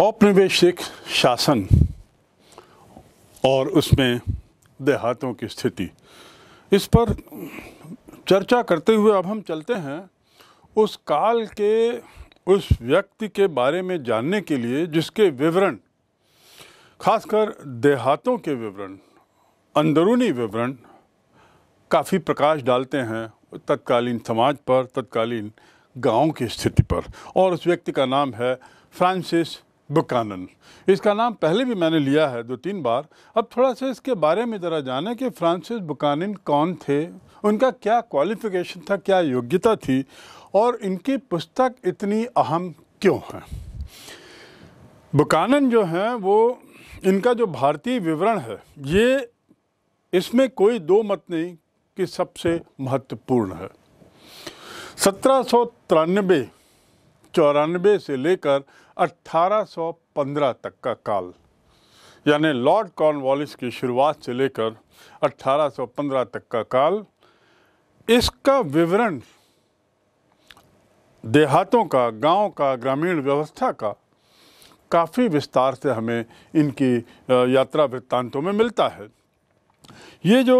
औपनिवेशिक शासन और उसमें देहातों की स्थिति इस पर चर्चा करते हुए अब हम चलते हैं उस काल के उस व्यक्ति के बारे में जानने के लिए जिसके विवरण खासकर देहातों के विवरण अंदरूनी विवरण काफ़ी प्रकाश डालते हैं तत्कालीन समाज पर तत्कालीन गांव की स्थिति पर और उस व्यक्ति का नाम है फ्रांसिस बुकानन इसका नाम पहले भी मैंने लिया है दो तीन बार अब थोड़ा सा इसके बारे में ज़रा जाने कि फ्रांसिस बुकानन कौन थे उनका क्या क्वालिफिकेशन था क्या योग्यता थी और इनकी पुस्तक इतनी अहम क्यों है बुकानन जो हैं वो इनका जो भारतीय विवरण है ये इसमें कोई दो मत नहीं कि सबसे महत्वपूर्ण है सत्रह सौ तिरानबे चौरानबे से लेकर 1815 तक का काल यानी लॉर्ड कॉर्नवालिस की शुरुआत से लेकर 1815 तक का काल इसका विवरण देहातों का गांव का ग्रामीण व्यवस्था का काफ़ी विस्तार से हमें इनकी यात्रा वृत्तांतों में मिलता है ये जो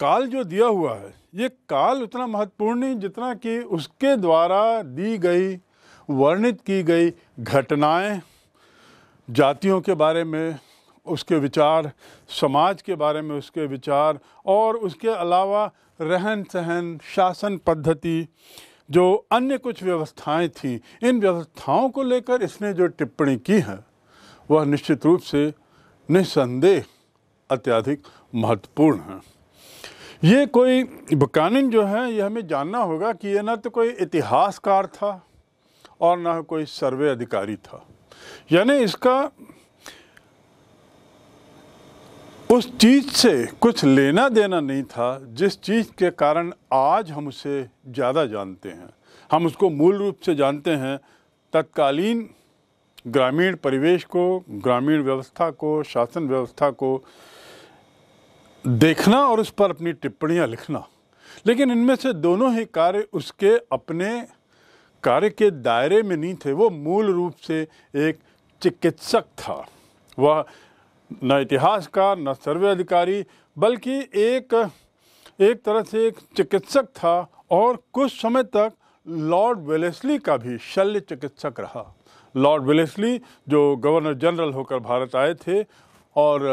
काल जो दिया हुआ है ये काल उतना महत्वपूर्ण नहीं जितना कि उसके द्वारा दी गई वर्णित की गई घटनाएं जातियों के बारे में उसके विचार समाज के बारे में उसके विचार और उसके अलावा रहन सहन शासन पद्धति जो अन्य कुछ व्यवस्थाएं थीं इन व्यवस्थाओं को लेकर इसने जो टिप्पणी की है वह निश्चित रूप से निसंदेह अत्यधिक महत्वपूर्ण है ये कोई बकानिन जो है ये हमें जानना होगा कि ये ना तो कोई इतिहासकार था और ना कोई सर्वे अधिकारी था यानी इसका उस चीज़ से कुछ लेना देना नहीं था जिस चीज़ के कारण आज हम उसे ज़्यादा जानते हैं हम उसको मूल रूप से जानते हैं तत्कालीन ग्रामीण परिवेश को ग्रामीण व्यवस्था को शासन व्यवस्था को देखना और उस पर अपनी टिप्पणियां लिखना लेकिन इनमें से दोनों ही कार्य उसके अपने कार्य के दायरे में नहीं थे वो मूल रूप से एक चिकित्सक था वह न इतिहासकार न सर्वे अधिकारी बल्कि एक एक तरह से एक चिकित्सक था और कुछ समय तक लॉर्ड वेलेस्ली का भी शल्य चिकित्सक रहा लॉर्ड वेलेस्ली जो गवर्नर जनरल होकर भारत आए थे और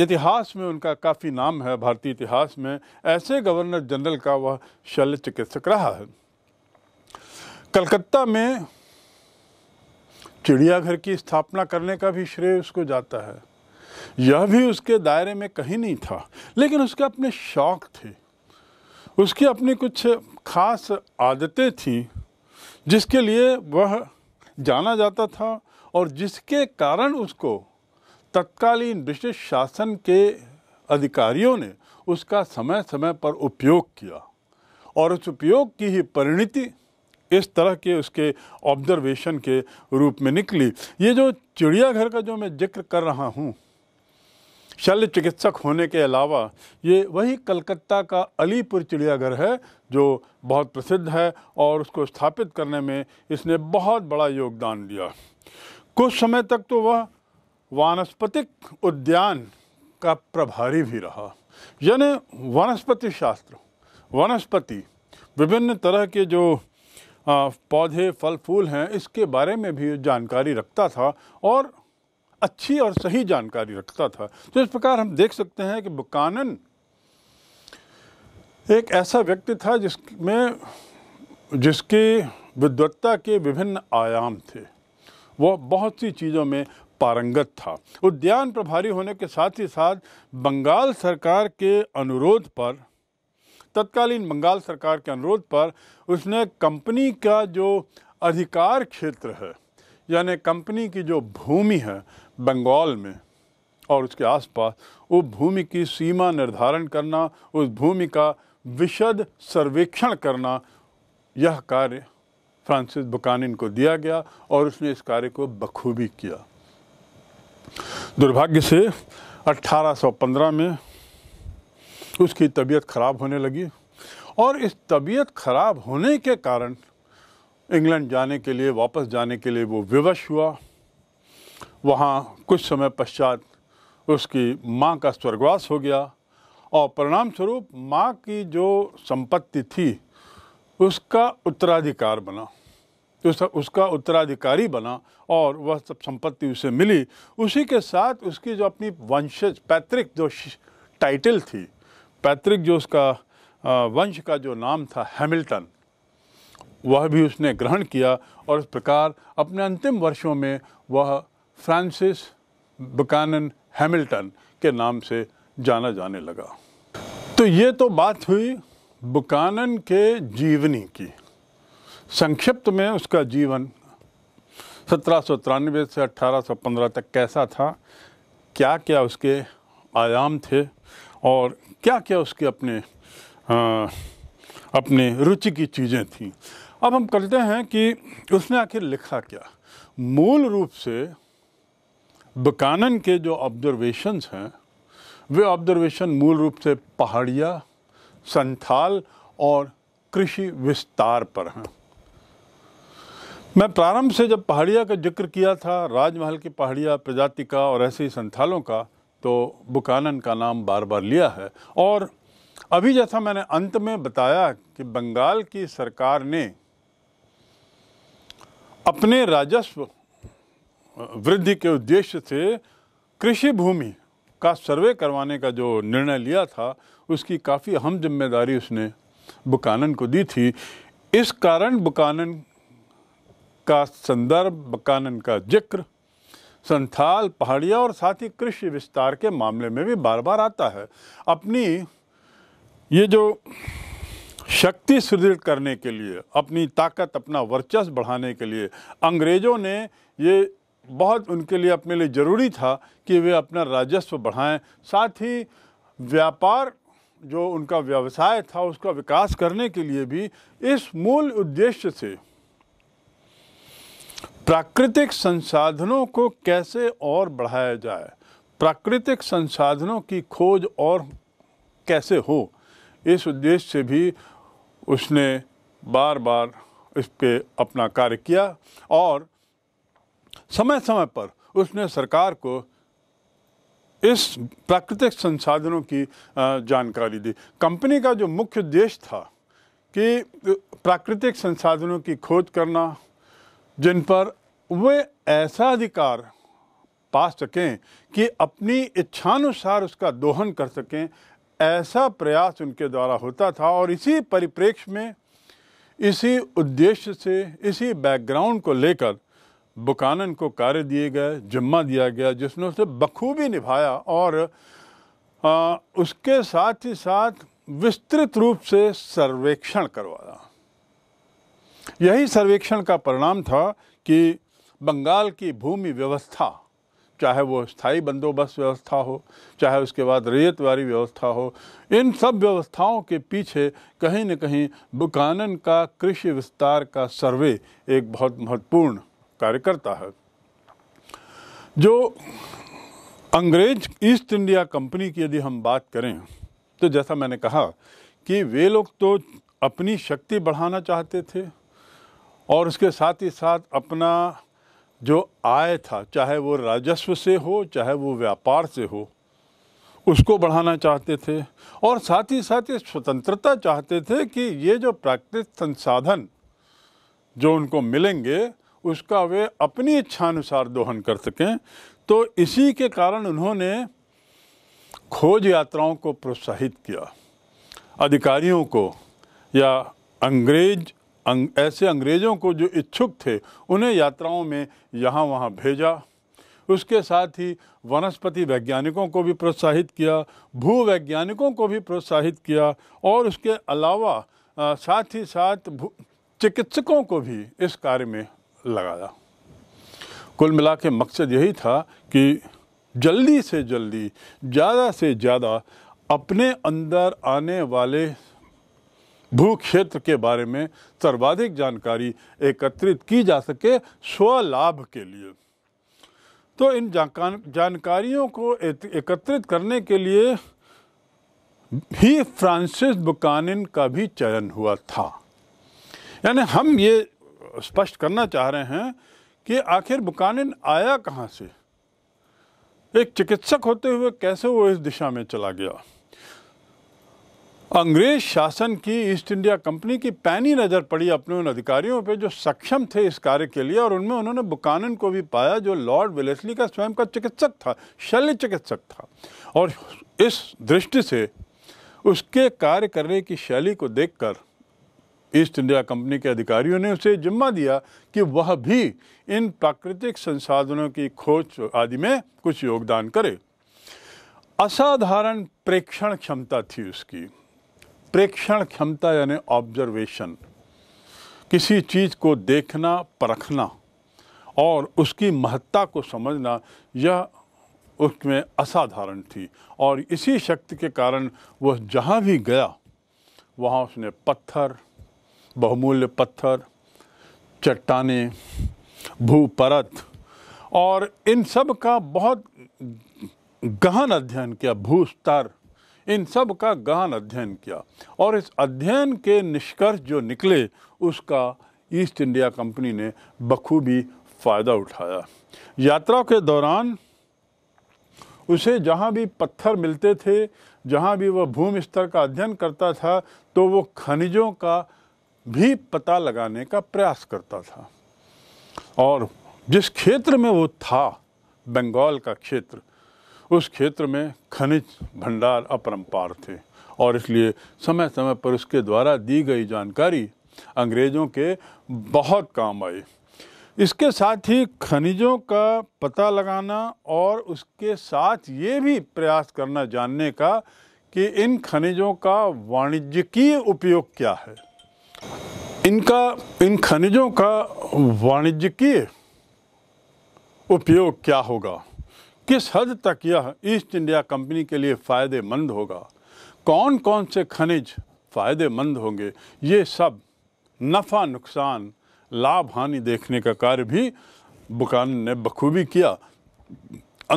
इतिहास में उनका काफ़ी नाम है भारतीय इतिहास में ऐसे गवर्नर जनरल का वह शल्य चिकित्सक रहा है कलकत्ता में चिड़ियाघर की स्थापना करने का भी श्रेय उसको जाता है यह भी उसके दायरे में कहीं नहीं था लेकिन उसके अपने शौक थे उसकी अपनी कुछ खास आदतें थीं जिसके लिए वह जाना जाता था और जिसके कारण उसको तत्कालीन ब्रिटिश शासन के अधिकारियों ने उसका समय समय पर उपयोग किया और उस उपयोग की ही परिणति इस तरह के उसके ऑब्जर्वेशन के रूप में निकली ये जो चिड़ियाघर का जो मैं जिक्र कर रहा हूँ शल्य चिकित्सक होने के अलावा ये वही कलकत्ता का अलीपुर चिड़ियाघर है जो बहुत प्रसिद्ध है और उसको स्थापित करने में इसने बहुत बड़ा योगदान दिया कुछ समय तक तो वह वानस्पतिक उद्यान का प्रभारी भी रहा यानी वनस्पति शास्त्र वनस्पति विभिन्न तरह के जो पौधे फल फूल हैं इसके बारे में भी जानकारी रखता था और अच्छी और सही जानकारी रखता था तो इस प्रकार हम देख सकते हैं कि बुकानन एक ऐसा व्यक्ति था जिसमें जिसके विद्वत्ता के विभिन्न आयाम थे वह बहुत सी चीज़ों में पारंगत था उद्यान प्रभारी होने के साथ ही साथ बंगाल सरकार के अनुरोध पर तत्कालीन बंगाल सरकार के अनुरोध पर उसने कंपनी का जो अधिकार क्षेत्र है यानी कंपनी की जो भूमि है बंगाल में और उसके आसपास वो भूमि की सीमा निर्धारण करना उस भूमि का विशद सर्वेक्षण करना यह कार्य फ्रांसिस बुकानिन को दिया गया और उसने इस कार्य को बखूबी किया दुर्भाग्य से 1815 में उसकी तबीयत ख़राब होने लगी और इस तबीयत ख़राब होने के कारण इंग्लैंड जाने के लिए वापस जाने के लिए वो विवश हुआ वहाँ कुछ समय पश्चात उसकी माँ का स्वर्गवास हो गया और परिणाम स्वरूप माँ की जो संपत्ति थी उसका उत्तराधिकार बना उसका उत्तराधिकारी बना और वह सब संपत्ति उसे मिली उसी के साथ उसकी जो अपनी वंशज पैतृक जो टाइटल थी पैतृक जो उसका वंश का जो नाम था हैमिल्टन वह भी उसने ग्रहण किया और इस प्रकार अपने अंतिम वर्षों में वह फ्रांसिस बकानन हैमिल्टन के नाम से जाना जाने लगा तो ये तो बात हुई बुकानन के जीवनी की संक्षिप्त में उसका जीवन सत्रह से 1815 तक कैसा था क्या क्या उसके आयाम थे और क्या क्या उसके अपने आ, अपने रुचि की चीज़ें थीं अब हम करते हैं कि उसने आखिर लिखा क्या मूल रूप से बकानन के जो ऑब्जर्वेशंस हैं वे ऑब्जर्वेशन मूल रूप से पहाड़िया संथाल और कृषि विस्तार पर हैं मैं प्रारंभ से जब पहाड़िया का जिक्र किया था राजमहल की पहाड़िया प्रजाति का और ऐसे ही संथालों का तो बुकानन का नाम बार बार लिया है और अभी जैसा मैंने अंत में बताया कि बंगाल की सरकार ने अपने राजस्व वृद्धि के उद्देश्य से कृषि भूमि का सर्वे करवाने का जो निर्णय लिया था उसकी काफ़ी अहम जिम्मेदारी उसने बुकानन को दी थी इस कारण बुकानन का संदर्भ बुकानन का जिक्र संथाल पहाड़िया और साथ ही कृषि विस्तार के मामले में भी बार बार आता है अपनी ये जो शक्ति सुदृढ़ करने के लिए अपनी ताकत अपना वर्चस्व बढ़ाने के लिए अंग्रेज़ों ने ये बहुत उनके लिए अपने लिए ज़रूरी था कि वे अपना राजस्व बढ़ाएं साथ ही व्यापार जो उनका व्यवसाय था उसका विकास करने के लिए भी इस मूल उद्देश्य से प्राकृतिक संसाधनों को कैसे और बढ़ाया जाए प्राकृतिक संसाधनों की खोज और कैसे हो इस उद्देश्य से भी उसने बार बार इस पर अपना कार्य किया और समय समय पर उसने सरकार को इस प्राकृतिक संसाधनों की जानकारी दी कंपनी का जो मुख्य उद्देश्य था कि प्राकृतिक संसाधनों की खोज करना जिन पर वे ऐसा अधिकार पा सकें कि अपनी इच्छानुसार उसका दोहन कर सकें ऐसा प्रयास उनके द्वारा होता था और इसी परिप्रेक्ष्य में इसी उद्देश्य से इसी बैकग्राउंड को लेकर बुकानन को कार्य दिए गए जिम्मा दिया गया जिसने उसे बखूबी निभाया और आ, उसके साथ ही साथ विस्तृत रूप से सर्वेक्षण करवाया यही सर्वेक्षण का परिणाम था कि बंगाल की भूमि व्यवस्था चाहे वो स्थायी बंदोबस्त व्यवस्था हो चाहे उसके बाद वारी व्यवस्था हो इन सब व्यवस्थाओं के पीछे कहीं न कहीं बुकानन का कृषि विस्तार का सर्वे एक बहुत महत्वपूर्ण कार्य करता है जो अंग्रेज ईस्ट इंडिया कंपनी की यदि हम बात करें तो जैसा मैंने कहा कि वे लोग तो अपनी शक्ति बढ़ाना चाहते थे और उसके साथ ही साथ अपना जो आय था चाहे वो राजस्व से हो चाहे वो व्यापार से हो उसको बढ़ाना चाहते थे और साथ ही साथ ये स्वतंत्रता चाहते थे कि ये जो प्राकृतिक संसाधन जो उनको मिलेंगे उसका वे अपनी इच्छानुसार दोहन कर सकें तो इसी के कारण उन्होंने खोज यात्राओं को प्रोत्साहित किया अधिकारियों को या अंग्रेज अंग, ऐसे अंग्रेज़ों को जो इच्छुक थे उन्हें यात्राओं में यहाँ वहाँ भेजा उसके साथ ही वनस्पति वैज्ञानिकों को भी प्रोत्साहित किया भू वैज्ञानिकों को भी प्रोत्साहित किया और उसके अलावा आ, साथ ही साथ चिकित्सकों को भी इस कार्य में लगाया कुल मिला के मकसद यही था कि जल्दी से जल्दी ज़्यादा से ज़्यादा अपने अंदर आने वाले भू क्षेत्र के बारे में सर्वाधिक जानकारी एकत्रित की जा सके स्वलाभ के लिए तो इन जानकारियों को एकत्रित करने के लिए ही फ्रांसिस बुकानिन का भी चयन हुआ था यानी हम ये स्पष्ट करना चाह रहे हैं कि आखिर बुकानिन आया कहाँ से एक चिकित्सक होते हुए कैसे वो इस दिशा में चला गया अंग्रेज शासन की ईस्ट इंडिया कंपनी की पैनी नज़र पड़ी अपने उन अधिकारियों पे जो सक्षम थे इस कार्य के लिए और उनमें उन्होंने बुकानन को भी पाया जो लॉर्ड विलेसली का स्वयं का चिकित्सक था शल्य चिकित्सक था और इस दृष्टि से उसके कार्य करने की शैली को देखकर ईस्ट इंडिया कंपनी के अधिकारियों ने उसे जिम्मा दिया कि वह भी इन प्राकृतिक संसाधनों की खोज आदि में कुछ योगदान करे असाधारण प्रेक्षण क्षमता थी उसकी प्रेक्षण क्षमता यानी ऑब्जर्वेशन किसी चीज़ को देखना परखना और उसकी महत्ता को समझना यह उसमें असाधारण थी और इसी शक्ति के कारण वह जहाँ भी गया वहाँ उसने पत्थर बहुमूल्य पत्थर चट्टाने भूपरत और इन सब का बहुत गहन अध्ययन किया भूस्तर इन सब का गहन अध्ययन किया और इस अध्ययन के निष्कर्ष जो निकले उसका ईस्ट इंडिया कंपनी ने बखूबी फ़ायदा उठाया यात्रा के दौरान उसे जहाँ भी पत्थर मिलते थे जहाँ भी वह भूमि स्तर का अध्ययन करता था तो वो खनिजों का भी पता लगाने का प्रयास करता था और जिस क्षेत्र में वो था बंगाल का क्षेत्र उस क्षेत्र में खनिज भंडार अपरम्पार थे और इसलिए समय समय पर उसके द्वारा दी गई जानकारी अंग्रेज़ों के बहुत काम आई इसके साथ ही खनिजों का पता लगाना और उसके साथ ये भी प्रयास करना जानने का कि इन खनिजों का वाणिज्यिकीय उपयोग क्या है इनका इन खनिजों का वाणिज्यिकीय उपयोग क्या होगा किस हद तक यह ईस्ट इंडिया कंपनी के लिए फ़ायदेमंद होगा कौन कौन से खनिज फ़ायदेमंद होंगे ये सब नफ़ा नुकसान लाभ हानि देखने का कार्य भी बुकान ने बखूबी किया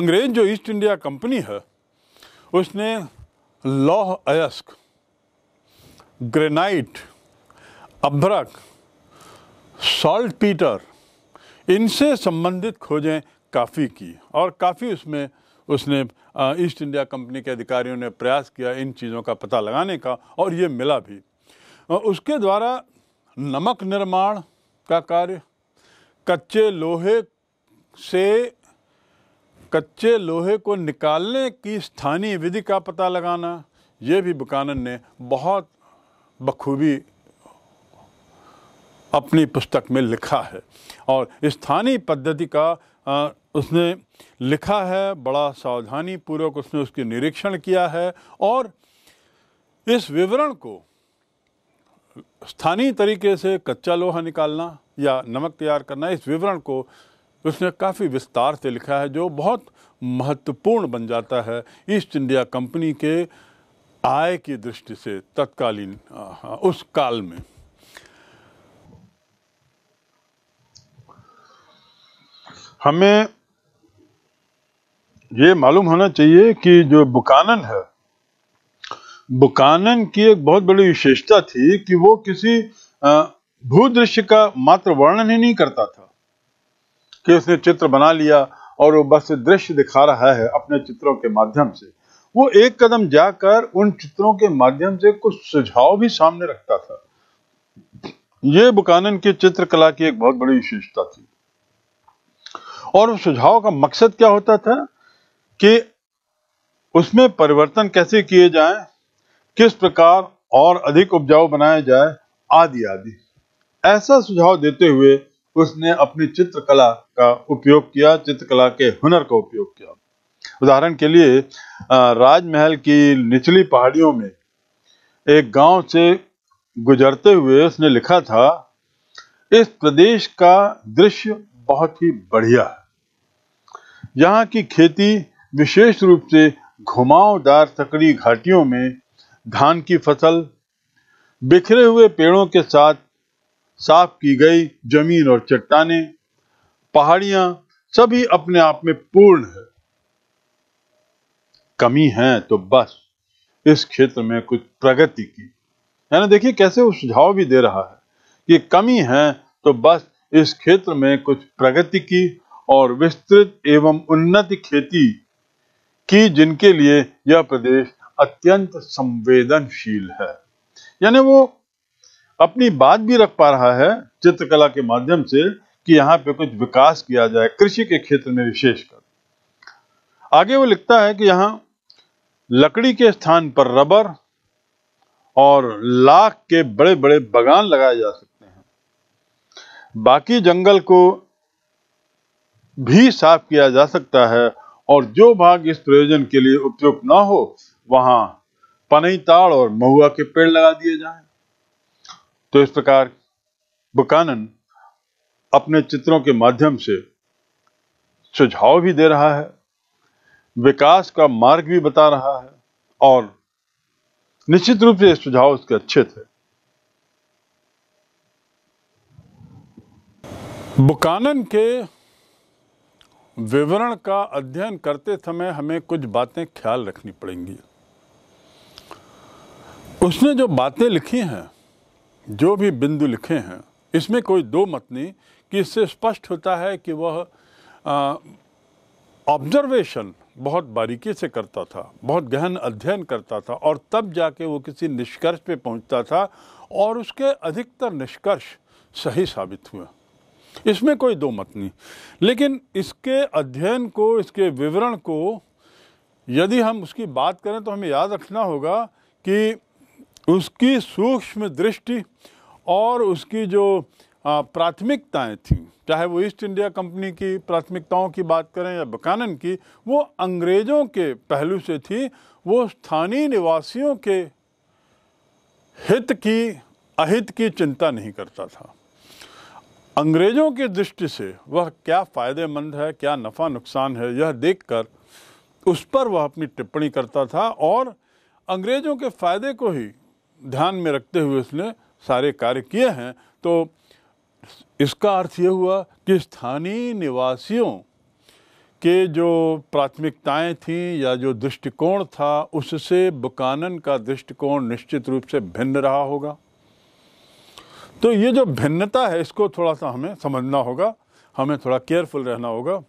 अंग्रेज़ जो ईस्ट इंडिया कंपनी है उसने लौह अयस्क ग्रेनाइट अभ्रक सॉल्ट पीटर इनसे संबंधित खोजें काफ़ी की और काफ़ी उसमें उसने ईस्ट इंडिया कंपनी के अधिकारियों ने प्रयास किया इन चीज़ों का पता लगाने का और ये मिला भी उसके द्वारा नमक निर्माण का कार्य कच्चे लोहे से कच्चे लोहे को निकालने की स्थानीय विधि का पता लगाना ये भी बुकानन ने बहुत बखूबी अपनी पुस्तक में लिखा है और स्थानीय पद्धति का उसने लिखा है बड़ा सावधानी पूर्वक उसने उसके निरीक्षण किया है और इस विवरण को स्थानीय तरीके से कच्चा लोहा निकालना या नमक तैयार करना इस विवरण को उसने काफ़ी विस्तार से लिखा है जो बहुत महत्वपूर्ण बन जाता है ईस्ट इंडिया कंपनी के आय की दृष्टि से तत्कालीन हाँ, उस काल में हमें ये मालूम होना चाहिए कि जो बुकानन है बुकानन की एक बहुत बड़ी विशेषता थी कि वो किसी भूदृश्य का मात्र वर्णन ही नहीं करता था कि उसने चित्र बना लिया और वो बस दृश्य दिखा रहा है अपने चित्रों के माध्यम से वो एक कदम जाकर उन चित्रों के माध्यम से कुछ सुझाव भी सामने रखता था ये बुकानन की चित्रकला की एक बहुत बड़ी विशेषता थी और सुझाव का मकसद क्या होता था कि उसमें परिवर्तन कैसे किए जाए किस प्रकार और अधिक उपजाऊ बनाया जाए आदि आदि ऐसा सुझाव देते हुए उसने अपनी चित्रकला का उपयोग किया चित्रकला के हुनर का उपयोग किया उदाहरण के लिए राजमहल की निचली पहाड़ियों में एक गांव से गुजरते हुए उसने लिखा था इस प्रदेश का दृश्य बहुत ही बढ़िया है यहाँ की खेती विशेष रूप से घुमावदार तकड़ी घाटियों में धान की फसल बिखरे हुए पेड़ों के साथ साफ की गई जमीन और चट्टाने पहाड़ियां सभी अपने आप में पूर्ण है कमी है तो बस इस क्षेत्र में कुछ प्रगति की है ना देखिए कैसे वो सुझाव भी दे रहा है कि कमी है तो बस इस क्षेत्र में कुछ प्रगति की और विस्तृत एवं उन्नत खेती कि जिनके लिए यह प्रदेश अत्यंत संवेदनशील है यानी वो अपनी बात भी रख पा रहा है चित्रकला के माध्यम से कि यहाँ पे कुछ विकास किया जाए कृषि के क्षेत्र में विशेषकर आगे वो लिखता है कि यहाँ लकड़ी के स्थान पर रबर और लाख के बड़े बड़े बगान लगाए जा सकते हैं बाकी जंगल को भी साफ किया जा सकता है और जो भाग इस प्रयोजन के लिए उपयुक्त न हो वहां पनई ताड़ और महुआ के पेड़ लगा दिए जाएं। तो इस प्रकार बुकानन अपने चित्रों के माध्यम से सुझाव भी दे रहा है विकास का मार्ग भी बता रहा है और निश्चित रूप से सुझाव उसके अच्छे थे बुकानन के विवरण का अध्ययन करते समय हमें कुछ बातें ख्याल रखनी पड़ेंगी उसने जो बातें लिखी हैं जो भी बिंदु लिखे हैं इसमें कोई दो मत नहीं कि इससे स्पष्ट होता है कि वह ऑब्जर्वेशन बहुत बारीकी से करता था बहुत गहन अध्ययन करता था और तब जाके वो किसी निष्कर्ष पे पहुंचता था और उसके अधिकतर निष्कर्ष सही साबित हुए इसमें कोई दो मत नहीं लेकिन इसके अध्ययन को इसके विवरण को यदि हम उसकी बात करें तो हमें याद रखना होगा कि उसकी सूक्ष्म दृष्टि और उसकी जो प्राथमिकताएं थीं चाहे वो ईस्ट इंडिया कंपनी की प्राथमिकताओं की बात करें या बकानन की वो अंग्रेज़ों के पहलू से थी वो स्थानीय निवासियों के हित की अहित की चिंता नहीं करता था अंग्रेज़ों की दृष्टि से वह क्या फ़ायदेमंद है क्या नफ़ा नुकसान है यह देखकर उस पर वह अपनी टिप्पणी करता था और अंग्रेज़ों के फ़ायदे को ही ध्यान में रखते हुए उसने सारे कार्य किए हैं तो इसका अर्थ ये हुआ कि स्थानीय निवासियों के जो प्राथमिकताएं थीं या जो दृष्टिकोण था उससे बुकानन का दृष्टिकोण निश्चित रूप से भिन्न रहा होगा तो ये जो भिन्नता है इसको थोड़ा सा हमें समझना होगा हमें थोड़ा केयरफुल रहना होगा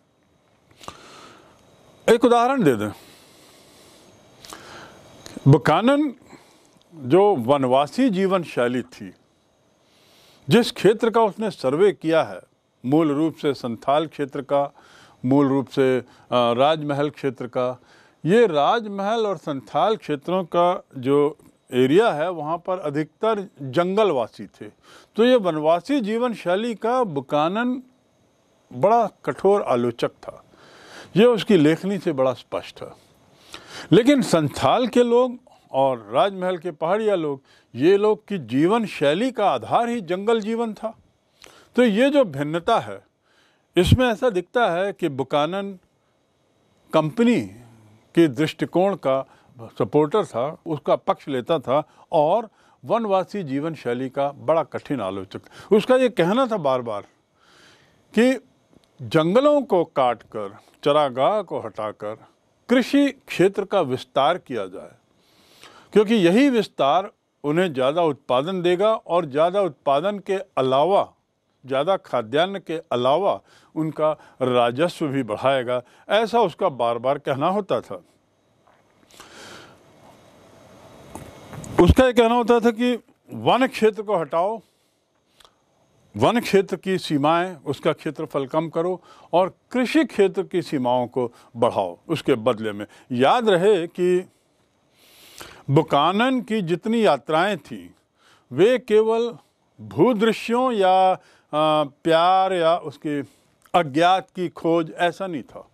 एक उदाहरण दे दें बुकानन जो वनवासी जीवन शैली थी जिस क्षेत्र का उसने सर्वे किया है मूल रूप से संथाल क्षेत्र का मूल रूप से राजमहल क्षेत्र का ये राजमहल और संथाल क्षेत्रों का जो एरिया है वहाँ पर अधिकतर जंगलवासी थे तो ये वनवासी जीवन शैली का बुकानन बड़ा कठोर आलोचक था ये उसकी लेखनी से बड़ा स्पष्ट है लेकिन संथाल के लोग और राजमहल के पहाड़िया लोग ये लोग की जीवन शैली का आधार ही जंगल जीवन था तो ये जो भिन्नता है इसमें ऐसा दिखता है कि बुकानन कंपनी के दृष्टिकोण का सपोर्टर था उसका पक्ष लेता था और वनवासी जीवन शैली का बड़ा कठिन आलोचक उसका ये कहना था बार बार कि जंगलों को काट कर चरागाह को हटाकर कृषि क्षेत्र का विस्तार किया जाए क्योंकि यही विस्तार उन्हें ज़्यादा उत्पादन देगा और ज़्यादा उत्पादन के अलावा ज़्यादा खाद्यान्न के अलावा उनका राजस्व भी बढ़ाएगा ऐसा उसका बार बार कहना होता था उसका ये कहना होता था कि वन क्षेत्र को हटाओ वन क्षेत्र की सीमाएं उसका क्षेत्रफल कम करो और कृषि क्षेत्र की सीमाओं को बढ़ाओ उसके बदले में याद रहे कि बुकानन की जितनी यात्राएं थीं वे केवल भूदृश्यों या प्यार या उसकी अज्ञात की खोज ऐसा नहीं था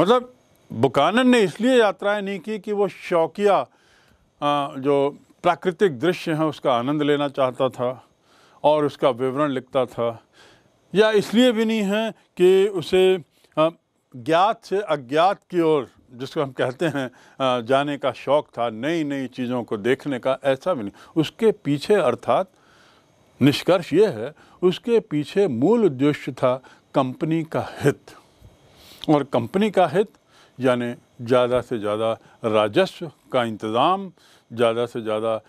मतलब बुकानन ने इसलिए यात्राएं नहीं की कि वो शौकिया जो प्राकृतिक दृश्य हैं उसका आनंद लेना चाहता था और उसका विवरण लिखता था या इसलिए भी नहीं है कि उसे ज्ञात से अज्ञात की ओर जिसको हम कहते हैं जाने का शौक़ था नई नई चीज़ों को देखने का ऐसा भी नहीं उसके पीछे अर्थात निष्कर्ष ये है उसके पीछे मूल उद्देश्य था कंपनी का हित और कंपनी का हित यानी ज़्यादा से ज़्यादा राजस्व का इंतज़ाम ज़्यादा से ज़्यादा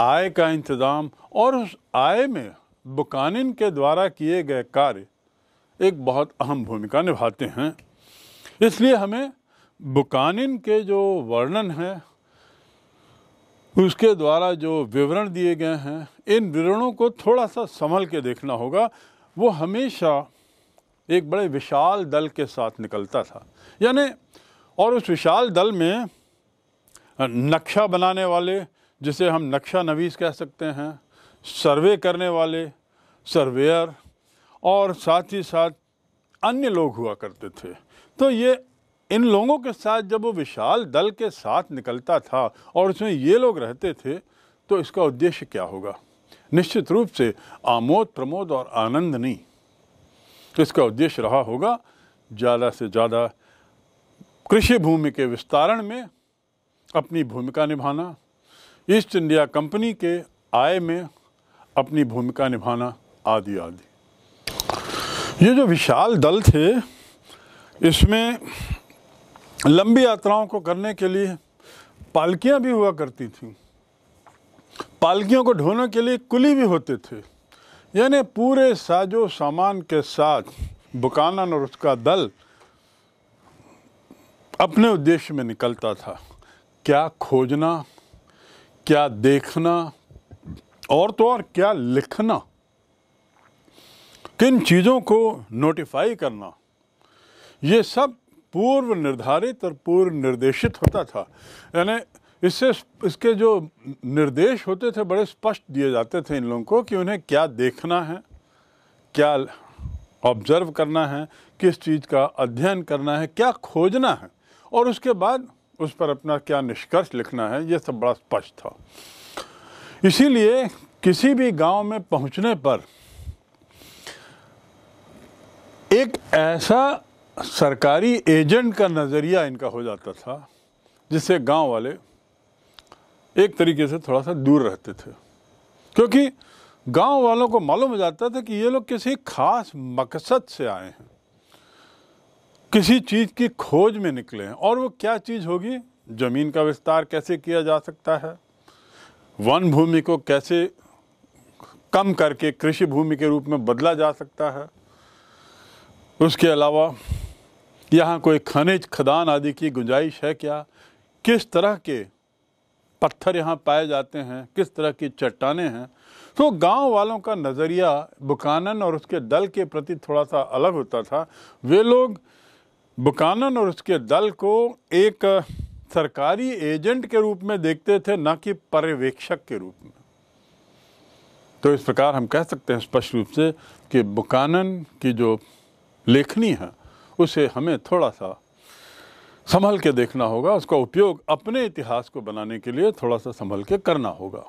आय का इंतज़ाम और उस आय में बुकानिन के द्वारा किए गए कार्य एक बहुत अहम भूमिका निभाते हैं इसलिए हमें बुकानिन के जो वर्णन हैं उसके द्वारा जो विवरण दिए गए हैं इन विवरणों को थोड़ा सा संभल के देखना होगा वो हमेशा एक बड़े विशाल दल के साथ निकलता था यानी और उस विशाल दल में नक्शा बनाने वाले जिसे हम नक्शा नवीस कह सकते हैं सर्वे करने वाले सर्वेयर और साथ ही साथ अन्य लोग हुआ करते थे तो ये इन लोगों के साथ जब वो विशाल दल के साथ निकलता था और उसमें ये लोग रहते थे तो इसका उद्देश्य क्या होगा निश्चित रूप से आमोद प्रमोद और आनंद नहीं तो इसका उद्देश्य रहा होगा ज़्यादा से ज़्यादा कृषि भूमि के विस्तारण में अपनी भूमिका निभाना ईस्ट इंडिया कंपनी के आय में अपनी भूमिका निभाना आदि आदि ये जो विशाल दल थे इसमें लंबी यात्राओं को करने के लिए पालकियां भी हुआ करती थीं पालकियों को ढोने के लिए कुली भी होते थे यानी पूरे साजो सामान के साथ बुकानन और उसका दल अपने उद्देश्य में निकलता था क्या खोजना क्या देखना और तो और क्या लिखना किन चीज़ों को नोटिफाई करना ये सब पूर्व निर्धारित और पूर्व निर्देशित होता था यानी इससे इसके जो निर्देश होते थे बड़े स्पष्ट दिए जाते थे इन लोगों को कि उन्हें क्या देखना है क्या ऑब्जर्व करना है किस चीज़ का अध्ययन करना है क्या खोजना है और उसके बाद उस पर अपना क्या निष्कर्ष लिखना है ये सब बड़ा स्पष्ट था इसीलिए किसी भी गांव में पहुंचने पर एक ऐसा सरकारी एजेंट का नज़रिया इनका हो जाता था जिससे गांव वाले एक तरीके से थोड़ा सा दूर रहते थे क्योंकि गांव वालों को मालूम हो जाता था कि ये लोग किसी खास मकसद से आए हैं किसी चीज़ की खोज में निकले हैं और वो क्या चीज़ होगी ज़मीन का विस्तार कैसे किया जा सकता है वन भूमि को कैसे कम करके कृषि भूमि के रूप में बदला जा सकता है उसके अलावा यहाँ कोई खनिज खदान आदि की गुंजाइश है क्या किस तरह के पत्थर यहाँ पाए जाते हैं किस तरह की चट्टाने हैं तो गांव वालों का नज़रिया बुकानन और उसके दल के प्रति थोड़ा सा अलग होता था वे लोग बुकानन और उसके दल को एक सरकारी एजेंट के रूप में देखते थे ना कि पर्यवेक्षक के रूप में तो इस प्रकार हम कह सकते हैं स्पष्ट रूप से कि बुकानन की जो लेखनी है उसे हमें थोड़ा सा संभल के देखना होगा उसका उपयोग अपने इतिहास को बनाने के लिए थोड़ा सा संभल के करना होगा